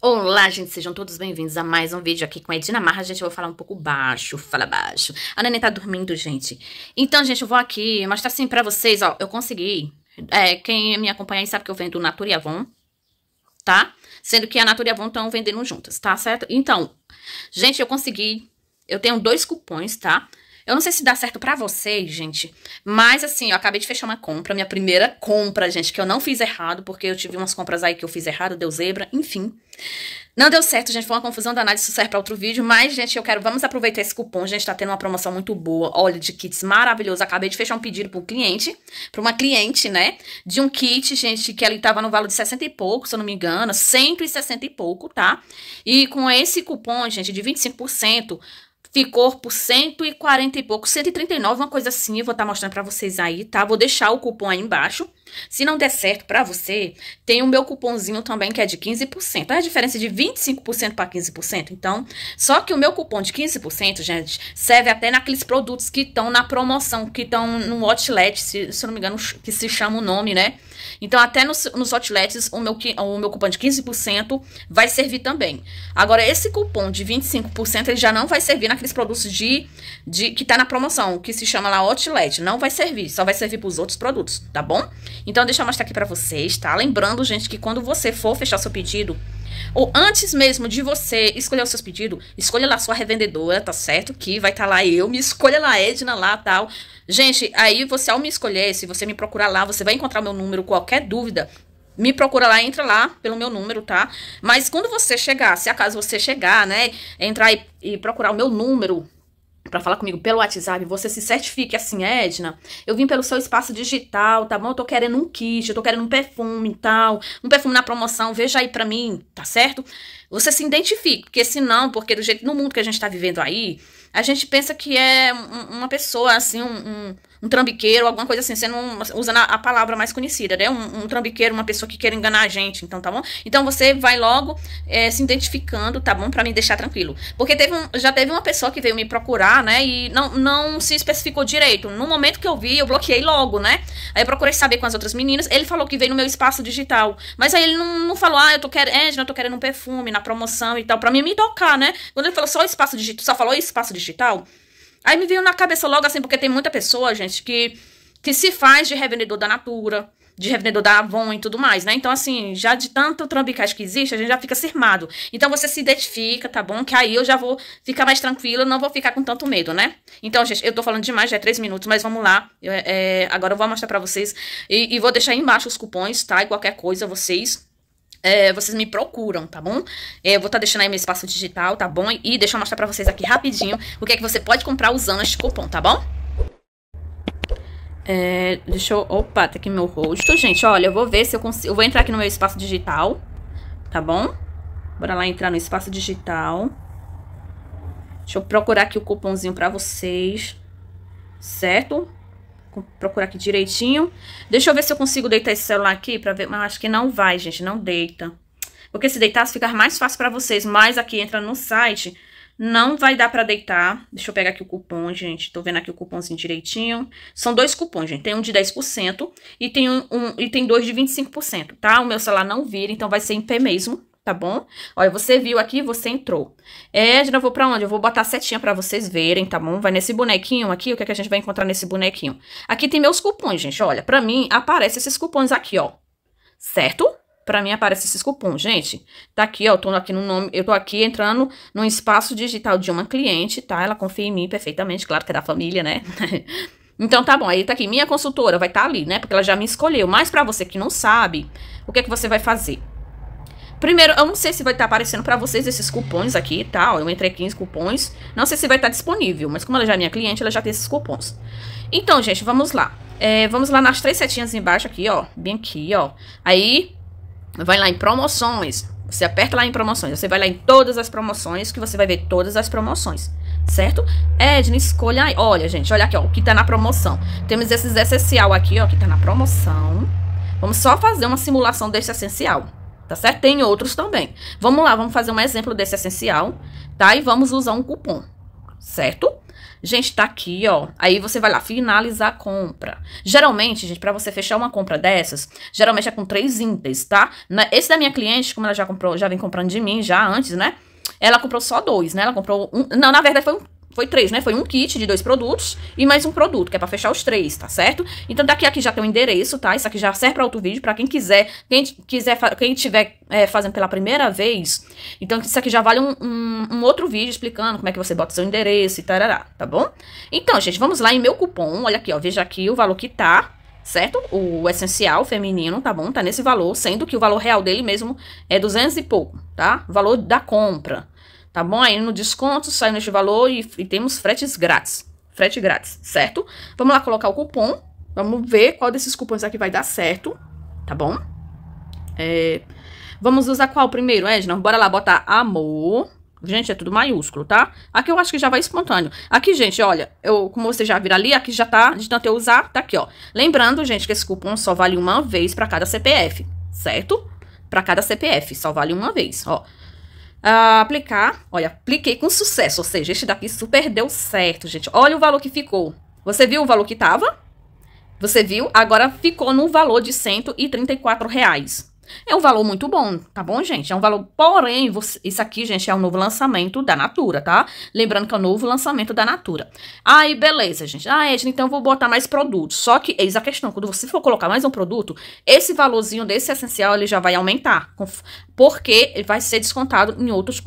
Olá, gente, sejam todos bem-vindos a mais um vídeo aqui com a Edina Marra. Gente, eu vou falar um pouco baixo, fala baixo. A neném tá dormindo, gente. Então, gente, eu vou aqui mostrar assim pra vocês, ó, eu consegui. É, quem me acompanha aí sabe que eu vendo Natura e Avon, tá? Sendo que a Natura e Avon estão vendendo juntas, tá certo? Então, gente, eu consegui, eu tenho dois cupons, tá? Tá? Eu não sei se dá certo para vocês, gente, mas assim, eu acabei de fechar uma compra, minha primeira compra, gente, que eu não fiz errado, porque eu tive umas compras aí que eu fiz errado, deu zebra, enfim. Não deu certo, gente, foi uma confusão danada, isso serve pra outro vídeo, mas, gente, eu quero, vamos aproveitar esse cupom, gente, tá tendo uma promoção muito boa, óleo de kits maravilhoso, acabei de fechar um pedido pro cliente, pra uma cliente, né, de um kit, gente, que ele tava no valor de 60 e pouco, se eu não me engano, 160 e pouco, tá? E com esse cupom, gente, de 25%, ficou por 140 e pouco, 139, uma coisa assim, eu vou estar tá mostrando para vocês aí, tá? Vou deixar o cupom aí embaixo. Se não der certo para você, tem o meu cupomzinho também que é de 15%. É a diferença de 25% para 15%, então, só que o meu cupom de 15%, gente, serve até naqueles produtos que estão na promoção, que estão no outlet, se, se eu não me engano, que se chama o nome, né? Então, até nos, nos outlets, o meu, o meu cupom de 15% vai servir também. Agora, esse cupom de 25%, ele já não vai servir naqueles produtos de, de que tá na promoção, que se chama lá outlet. Não vai servir, só vai servir para os outros produtos, tá bom? Então, deixa eu mostrar aqui para vocês, tá? Lembrando, gente, que quando você for fechar seu pedido, ou antes mesmo de você escolher os seus pedidos, escolha lá sua revendedora, tá certo? Que vai estar tá lá eu, me escolha lá Edna lá tal. Gente, aí você ao me escolher, se você me procurar lá, você vai encontrar meu número, qualquer dúvida, me procura lá, entra lá pelo meu número, tá? Mas quando você chegar, se acaso você chegar, né, entrar e, e procurar o meu número, para falar comigo pelo WhatsApp, você se certifique assim, Edna, eu vim pelo seu espaço digital, tá bom? Eu tô querendo um kit, eu tô querendo um perfume e tal, um perfume na promoção, veja aí para mim, tá certo? Você se identifique, porque senão, porque do jeito no mundo que a gente tá vivendo aí, a gente pensa que é uma pessoa, assim, um, um, um trambiqueiro, alguma coisa assim, sendo usando a, palavra mais conhecida, né? Um, um, trambiqueiro, uma pessoa que quer enganar a gente, então, tá bom? Então você vai logo é, se identificando, tá bom? para me deixar tranquilo. Porque teve já teve uma pessoa que veio me procurar, né? E não, não se especificou direito. No momento que eu vi, eu bloqueei logo, né? Aí eu procurei saber com as outras meninas. Ele falou que veio no meu espaço digital. Mas aí ele não, não falou, ah, eu tô querendo, é, eu tô querendo um perfume na promoção e tal, pra mim me tocar, né? Quando ele falou só espaço digital, só falou espaço digital digital. Aí me veio na cabeça logo assim, porque tem muita pessoa, gente, que, que se faz de revendedor da Natura, de revendedor da Avon e tudo mais, né? Então, assim, já de tanto trambicagem que existe, a gente já fica cismado. Então, você se identifica, tá bom? Que aí eu já vou ficar mais tranquila, não vou ficar com tanto medo, né? Então, gente, eu tô falando demais, já é três minutos, mas vamos lá. Eu, é, agora eu vou mostrar pra vocês e, e, vou deixar aí embaixo os cupons, tá? E qualquer coisa, vocês é, vocês me procuram, tá bom? É, eu vou estar tá deixando aí meu espaço digital, tá bom? E deixa eu mostrar pra vocês aqui rapidinho o que é que você pode comprar usando este cupom, tá bom? É, deixa eu... Opa, tá aqui meu rosto. Gente, olha, eu vou ver se eu consigo... Eu vou entrar aqui no meu espaço digital, tá bom? Bora lá entrar no espaço digital. Deixa eu procurar aqui o cupomzinho pra vocês, certo? procurar aqui direitinho. Deixa eu ver se eu consigo deitar esse celular aqui pra ver. Mas acho que não vai, gente. Não deita. Porque se deitar, ficar mais fácil pra vocês. Mas aqui entra no site. Não vai dar pra deitar. Deixa eu pegar aqui o cupom, gente. Tô vendo aqui o cupomzinho direitinho. São dois cupons, gente. Tem um de 10% e tem, um, um, e tem dois de 25%, tá? O meu celular não vira, então vai ser em pé mesmo tá bom? Olha, você viu aqui, você entrou. É, Edna, eu vou pra onde? Eu vou botar a setinha pra vocês verem, tá bom? Vai nesse bonequinho aqui, o que, é que a gente vai encontrar nesse bonequinho? Aqui tem meus cupons, gente, olha, pra mim aparece esses cupons aqui, ó, certo? Pra mim aparece esses cupons, gente. Tá aqui, ó, eu tô aqui no nome, eu tô aqui entrando num espaço digital de uma cliente, tá? Ela confia em mim perfeitamente, claro que é da família, né? Então tá bom, aí tá aqui, minha consultora vai estar tá ali, né? Porque ela já me escolheu. Mas para você que não sabe, o que é que você vai fazer? Primeiro, eu não sei se vai estar tá aparecendo para vocês esses cupons aqui tá? tal. Eu entrei 15 cupons. Não sei se vai estar tá disponível, mas como ela já é minha cliente, ela já tem esses cupons. Então, gente, vamos lá. É, vamos lá nas três setinhas embaixo aqui, ó. Bem aqui, ó. Aí, vai lá em promoções. Você aperta lá em promoções. Você vai lá em todas as promoções, que você vai ver todas as promoções certo? Edna, escolha aí. Olha, gente, olha aqui, ó, o que tá na promoção. Temos esses essencial aqui, ó, que tá na promoção. Vamos só fazer uma simulação desse essencial. Tá certo? Tem outros também. Vamos lá, vamos fazer um exemplo desse essencial, tá? E vamos usar um cupom, certo? Gente, tá aqui, ó. Aí você vai lá, finalizar a compra. Geralmente, gente, para você fechar uma compra dessas, geralmente é com três itens, tá? Esse da minha cliente, como ela já comprou, já vem comprando de mim já antes, né? Ela comprou só dois, né? Ela comprou um. Não, na verdade foi um foi três, né? Foi um kit de dois produtos e mais um produto, que é pra fechar os três, tá certo? Então, daqui aqui já tem o um endereço, tá? Isso aqui já serve pra outro vídeo, pra quem quiser, quem quiser, quem tiver é, fazendo pela primeira vez. Então, isso aqui já vale um, um, um, outro vídeo explicando como é que você bota seu endereço e tarará, tá bom? Então, gente, vamos lá em meu cupom. Olha aqui, ó, veja aqui o valor que tá, certo? O essencial feminino, tá bom? Tá nesse valor, sendo que o valor real dele mesmo é 200 e pouco, tá? O valor da compra tá bom? Aí no desconto sai neste valor e, e, temos fretes grátis, frete grátis, certo? Vamos lá colocar o cupom, vamos ver qual desses cupons aqui é vai dar certo, tá bom? É, vamos usar qual primeiro, Edna? Bora lá botar amor, gente, é tudo maiúsculo, tá? Aqui eu acho que já vai espontâneo. Aqui, gente, olha, eu, como vocês já viram ali, aqui já tá, de tanto eu usar, tá aqui, ó. Lembrando, gente, que esse cupom só vale uma vez pra cada CPF, certo? Pra cada CPF, só vale uma vez, ó uh, aplicar. Olha, apliquei com sucesso, ou seja, esse daqui super deu certo, gente. Olha o valor que ficou. Você viu o valor que tava? Você viu? Agora ficou no valor de 134 reais. É um valor muito bom, tá bom, gente? É um valor, porém, você, isso aqui, gente, é um novo lançamento da Natura, tá? Lembrando que é um novo lançamento da Natura. Aí, beleza, gente. Ah, Edna, então eu vou botar mais produtos. Só que, eis a questão, quando você for colocar mais um produto, esse valorzinho desse essencial, ele já vai aumentar, porque vai ser descontado em outros,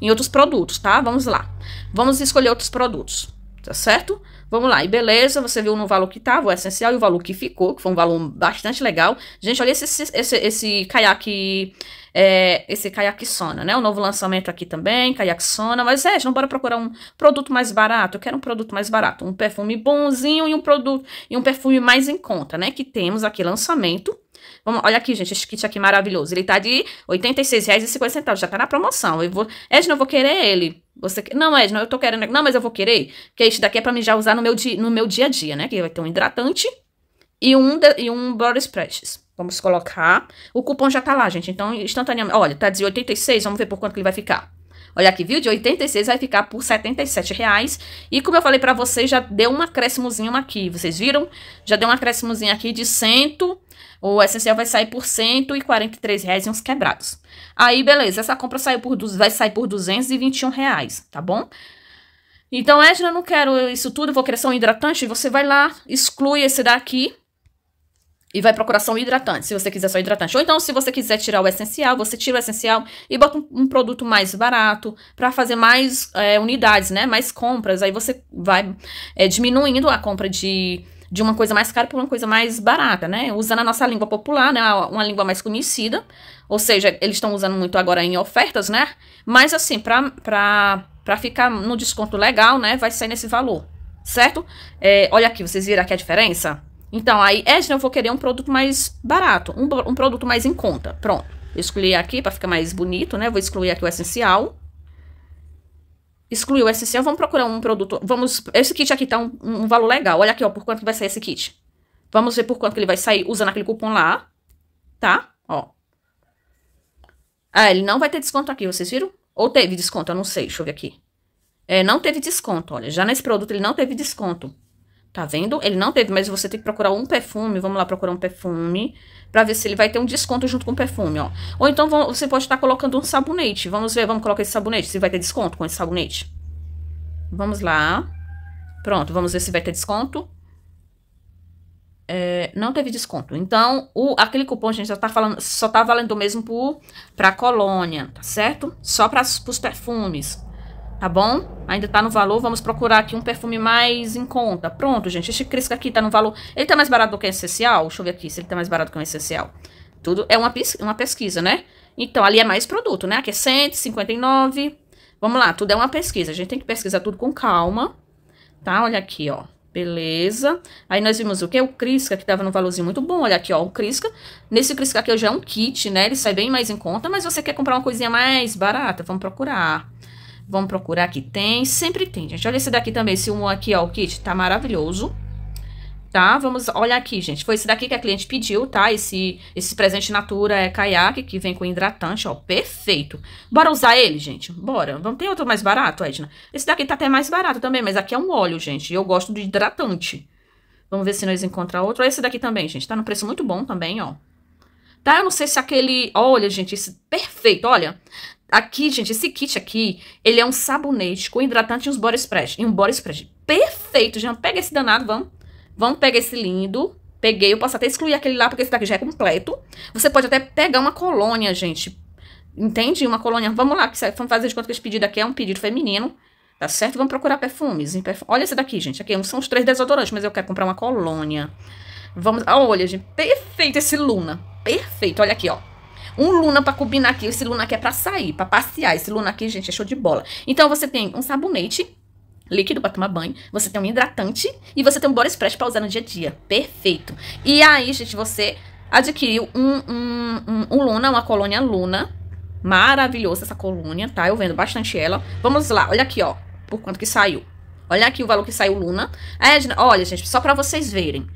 em outros produtos, tá? Vamos lá. Vamos escolher outros produtos, tá certo? Vamos lá, e beleza, você viu no valor que estava, o essencial e o valor que ficou, que foi um valor bastante legal. Gente, olha esse, esse, esse, esse caiaque, é, esse caiaque Sona, né? O novo lançamento aqui também, caiaque Sona. Mas é, não bora procurar um produto mais barato. Eu quero um produto mais barato, um perfume bonzinho e um produto e um perfume mais em conta, né? Que temos aqui lançamento Vamos, olha aqui, gente, esse kit aqui maravilhoso. Ele tá de R$ 86,50, já tá na promoção. Eu vou, Edna, eu vou querer ele. Você, não, Edna, eu tô querendo, não, mas eu vou querer, porque esse daqui é pra mim já usar no meu, di, no meu dia a dia, né? Que vai ter um hidratante e um, e um body sprays. Vamos colocar. O cupom já tá lá, gente. Então, instantaneamente. Olha, tá de 86, vamos ver por quanto que ele vai ficar. Olha aqui, viu? De 86 vai ficar por 77 reais. E como eu falei para vocês, já deu um acréscimozinho aqui. Vocês viram? Já deu um acréscimozinho aqui de 100. O essencial vai sair por R$ 143 reais e uns quebrados. Aí, beleza, essa compra saiu por, vai sair por 221 reais, tá bom? Então, Edna, não quero isso tudo, vou querer só um hidratante. Você vai lá, exclui esse daqui, e vai procurar só um hidratante, se você quiser só hidratante. Ou então, se você quiser tirar o essencial, você tira o essencial e bota um, um produto mais barato para fazer mais é, unidades, né? Mais compras. Aí você vai é, diminuindo a compra de, de uma coisa mais cara para uma coisa mais barata, né? Usando a nossa língua popular, né? Uma língua mais conhecida. Ou seja, eles estão usando muito agora em ofertas, né? Mas assim, para ficar no desconto legal, né? Vai sair nesse valor, certo? É, olha aqui, vocês viram aqui a diferença? Então, aí, é, Edna, eu vou querer um produto mais barato, um, um produto mais em conta. Pronto. Eu excluí aqui para ficar mais bonito, né? Vou excluir aqui o essencial. Excluí o essencial, vamos procurar um produto. Vamos. Esse kit aqui tá um, um valor legal. Olha aqui, ó, por quanto que vai sair esse kit. Vamos ver por quanto que ele vai sair usando aquele cupom lá. Tá? Ó. Ah, ele não vai ter desconto aqui, vocês viram? Ou teve desconto? Eu não sei, deixa eu ver aqui. É, não teve desconto, olha. Já nesse produto ele não teve desconto. Tá vendo? Ele não teve, mas você tem que procurar um perfume. Vamos lá procurar um perfume. Pra ver se ele vai ter um desconto junto com o perfume, ó. Ou então você pode estar tá colocando um sabonete. Vamos ver, vamos colocar esse sabonete. Se vai ter desconto com esse sabonete. Vamos lá. Pronto, vamos ver se vai ter desconto. É, não teve desconto. Então, o, aquele cupom, gente, só tá, falando, só tá valendo mesmo para pra colônia, tá certo? Só para os perfumes. Tá bom? Ainda tá no valor. Vamos procurar aqui um perfume mais em conta. Pronto, gente. Este Crisca aqui tá no valor. Ele tá mais barato do que o essencial? Deixa eu ver aqui se ele tá mais barato que o essencial. Tudo é uma, uma pesquisa, né? Então, ali é mais produto, né? Aqui é 159. Vamos lá, tudo é uma pesquisa. A gente tem que pesquisar tudo com calma. Tá? Olha aqui, ó. Beleza. Aí nós vimos o que? O Crisca, que tava num valorzinho muito bom. Olha aqui, ó, o Crisca. Nesse Crisca aqui já é um kit, né? Ele sai bem mais em conta, mas você quer comprar uma coisinha mais barata? Vamos procurar. Vamos procurar aqui. Tem, sempre tem, gente. Olha esse daqui também, esse um aqui, ó, o kit. Tá maravilhoso. Tá? Vamos olhar aqui, gente. Foi esse daqui que a cliente pediu, tá? Esse, esse presente natura é caiaque, que vem com hidratante, ó. Perfeito. Bora usar ele, gente? Bora. Não tem outro mais barato, Edna? Esse daqui tá até mais barato também, mas aqui é um óleo, gente. E eu gosto do hidratante. Vamos ver se nós encontramos outro. Olha esse daqui também, gente. Tá no preço muito bom também, ó tá? Eu não sei se aquele. Olha, gente, esse perfeito, olha. Aqui, gente, esse kit aqui, ele é um sabonete com hidratante e uns body spray. E um body spray perfeito, gente. Pega esse danado, vamos. Vamos pegar esse lindo. Peguei, eu posso até excluir aquele lá, porque esse daqui já é completo. Você pode até pegar uma colônia, gente. Entende? Uma colônia. Vamos lá, é, vamos fazer de conta que esse pedido aqui é um pedido feminino. Tá certo? Vamos procurar perfumes. Olha esse daqui, gente. Aqui são os três desodorantes, mas eu quero comprar uma colônia. Vamos. Olha, gente. Perfeito esse Luna. Perfeito. Olha aqui, ó um Luna para combinar aqui. Esse Luna aqui é para sair, para passear. Esse Luna aqui, gente, é show de bola. Então você tem um sabonete líquido para tomar banho, você tem um hidratante e você tem um body spread para usar no dia a dia. Perfeito. E aí, gente, você adquiriu um, um, um, um Luna, uma colônia Luna. Maravilhosa essa colônia, tá? Eu vendo bastante ela. Vamos lá, olha aqui, ó, por quanto que saiu. Olha aqui o valor que saiu Luna. É, olha, gente, só para vocês verem.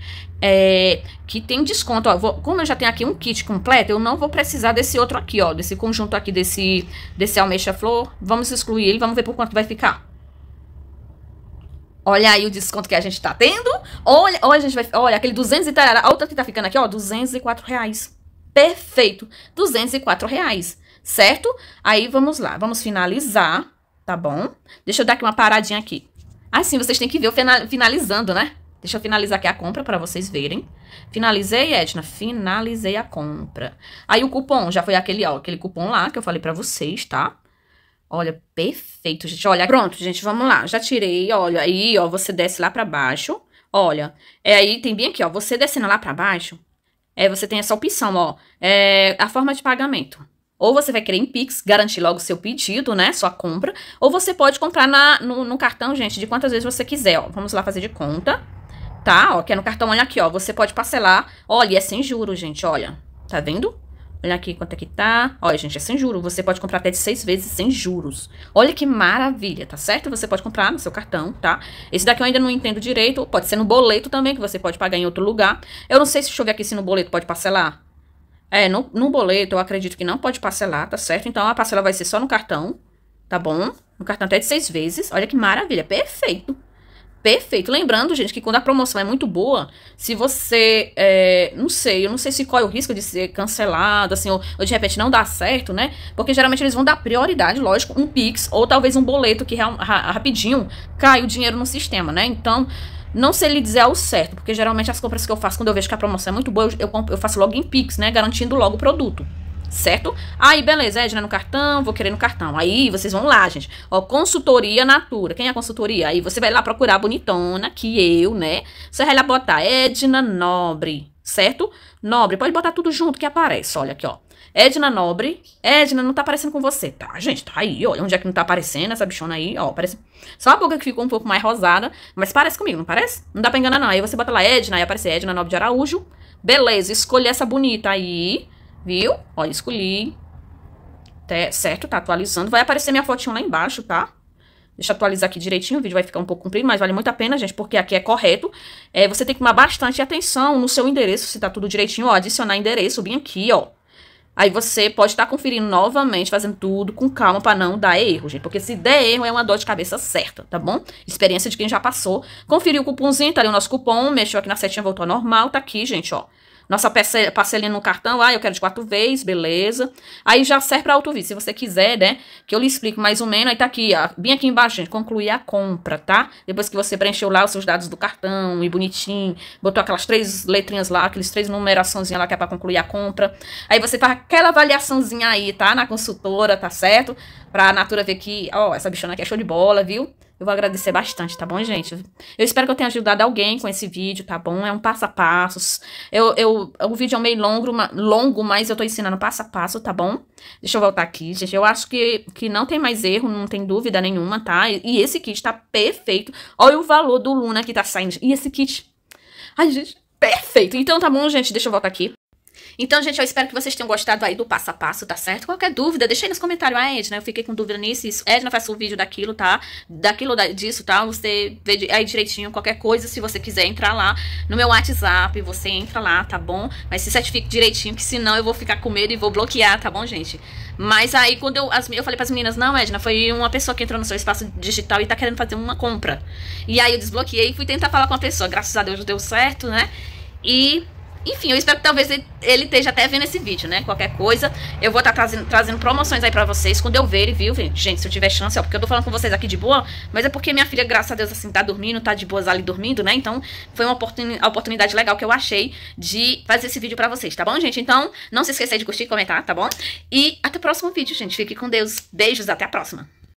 É, que tem desconto. Ó, vou, como eu já tenho aqui um kit completo, eu não vou precisar desse outro aqui, ó. Desse conjunto aqui, desse, desse Almeixa flor Vamos excluir ele, vamos ver por quanto vai ficar. Olha aí o desconto que a gente tá tendo. Olha, olha, a gente vai. Olha, aquele 200 e tal, A outra que tá ficando aqui, ó, 204 reais. Perfeito. 204 reais, certo? Aí vamos lá, vamos finalizar, tá bom? Deixa eu dar aqui uma paradinha aqui assim vocês têm que ver finalizando, né? Deixa eu finalizar aqui a compra para vocês verem. Finalizei, Edna. Finalizei a compra. Aí o cupom, já foi aquele, ó, aquele cupom lá que eu falei para vocês, tá? Olha, perfeito, gente. Olha, pronto, gente, vamos lá. Já tirei, olha, aí, ó, você desce lá para baixo. Olha, é aí, tem bem aqui, ó, você descendo lá para baixo, é, você tem essa opção, ó, é, a forma de pagamento. Ou você vai querer em Pix, garantir logo seu pedido, né? Sua compra. Ou você pode comprar na, no, no cartão, gente, de quantas vezes você quiser. Ó. Vamos lá fazer de conta. Tá? Ó, que é no cartão, olha aqui, ó. Você pode parcelar. Olha, é sem juros, gente, olha. Tá vendo? Olha aqui quanto é que tá. Olha, gente, é sem juros. Você pode comprar até de seis vezes sem juros. Olha que maravilha, tá certo? Você pode comprar no seu cartão, tá? Esse daqui eu ainda não entendo direito. Pode ser no boleto também, que você pode pagar em outro lugar. Eu não sei se, deixa eu ver aqui se no boleto pode parcelar. É, no, no boleto eu acredito que não pode parcelar, tá certo? Então a parcela vai ser só no cartão, tá bom? No cartão até de seis vezes. Olha que maravilha, perfeito. Perfeito. Lembrando, gente, que quando a promoção é muito boa, se você. É, não sei, eu não sei se qual é o risco de ser cancelado, assim, ou, ou, de repente não dar certo, né? Porque geralmente eles vão dar prioridade, lógico, um Pix ou talvez um boleto que ra rapidinho cai o dinheiro no sistema, né? Então, não sei lhe dizer ao certo, porque geralmente as compras que eu faço, quando eu vejo que a promoção é muito boa, eu, eu, faço logo em Pix, né? Garantindo logo o produto. Certo? Aí, beleza, Edna no cartão, vou querer no cartão. Aí vocês vão lá, gente. Ó, consultoria Natura. Quem é a consultoria? Aí você vai lá procurar a bonitona, que eu, né? Você vai lá botar Edna Nobre, certo? Nobre, pode botar tudo junto que aparece. Olha aqui, ó. Edna Nobre. Edna, não tá aparecendo com você. Tá, gente, tá aí. Olha onde é que não tá aparecendo essa bichona aí. Ó, parece. Só a boca que ficou um pouco mais rosada. Mas parece comigo, não parece? Não dá pra enganar, não. Aí você bota lá Edna, aí aparece Edna Nobre de Araújo. Beleza, escolhi essa bonita aí. Viu? Ó, escolhi. Até, tá, certo, tá atualizando. Vai aparecer minha fotinho lá embaixo, tá? Deixa eu atualizar aqui direitinho, o vídeo vai ficar um pouco comprido, mas vale muito a pena, gente, porque aqui é correto. É, você tem que tomar bastante atenção no seu endereço, se tá tudo direitinho, ó, adicionar endereço, bem aqui, ó. Aí você pode estar conferindo novamente, fazendo tudo com calma para não dar erro, gente. Porque se der erro, é uma dor de cabeça certa, tá bom? Experiência de quem já passou. Conferiu o cupomzinho, tá ali o nosso cupom, mexeu aqui na setinha, voltou ao normal, tá aqui, gente, ó. Nossa parcelinha no cartão, ah, eu quero de quatro vezes, beleza. Aí já serve para outro vídeo, se você quiser, né? Que eu lhe explico mais ou menos. Aí tá aqui, ó, bem aqui embaixo, gente, concluir a compra, tá? Depois que você preencheu lá os seus dados do cartão e bonitinho, botou aquelas três letrinhas lá, aqueles três numeraçãozinhas lá que é pra concluir a compra. Aí você faz aquela avaliaçãozinha aí, tá? Na consultora, tá certo? Pra Natura ver que, ó, essa bichona aqui é show de bola, viu? Eu vou agradecer bastante, tá bom, gente? Eu espero que eu tenha ajudado alguém com esse vídeo, tá bom? É um passo a passo. Eu, eu, o vídeo é um meio longo, longo, mas eu tô ensinando passo a passo, tá bom? Deixa eu voltar aqui, gente. Eu acho que, que não tem mais erro, não tem dúvida nenhuma, tá? E, e esse kit tá perfeito. Olha o valor do Luna que tá saindo. E esse kit... Ai, gente, perfeito. Então, tá bom, gente? Deixa eu voltar aqui. Então, gente, eu espero que vocês tenham gostado aí do passo a passo, tá certo? Qualquer dúvida, deixa aí nos comentários. Ah, Edna, eu fiquei com dúvida nisso, isso. Edna, faça um vídeo daquilo, tá? Daquilo, da, disso, tá? Você vê aí direitinho qualquer coisa. Se você quiser entrar lá no meu WhatsApp, você entra lá, tá bom? Mas se certifique direitinho, que senão eu vou ficar com medo e vou bloquear, tá bom, gente? Mas aí, quando eu, as, eu falei pras meninas, não, Edna, foi uma pessoa que entrou no seu espaço digital e tá querendo fazer uma compra. E aí eu desbloqueei e fui tentar falar com a pessoa. Graças a Deus deu certo, né? E enfim, eu espero que talvez ele, ele esteja até vendo esse vídeo, né? Qualquer coisa, eu vou estar tá trazendo, trazendo promoções aí pra vocês quando eu ver e viu, gente, se eu tiver chance, ó, porque eu tô falando com vocês aqui de boa, mas é porque minha filha, graças a Deus, assim, tá dormindo, tá de boas ali dormindo, né? Então, foi uma oportun, oportunidade legal que eu achei de fazer esse vídeo pra vocês, tá bom, gente? Então, não se esqueça de curtir e comentar, tá bom? E até o próximo vídeo, gente. Fique com Deus. Beijos, até a próxima.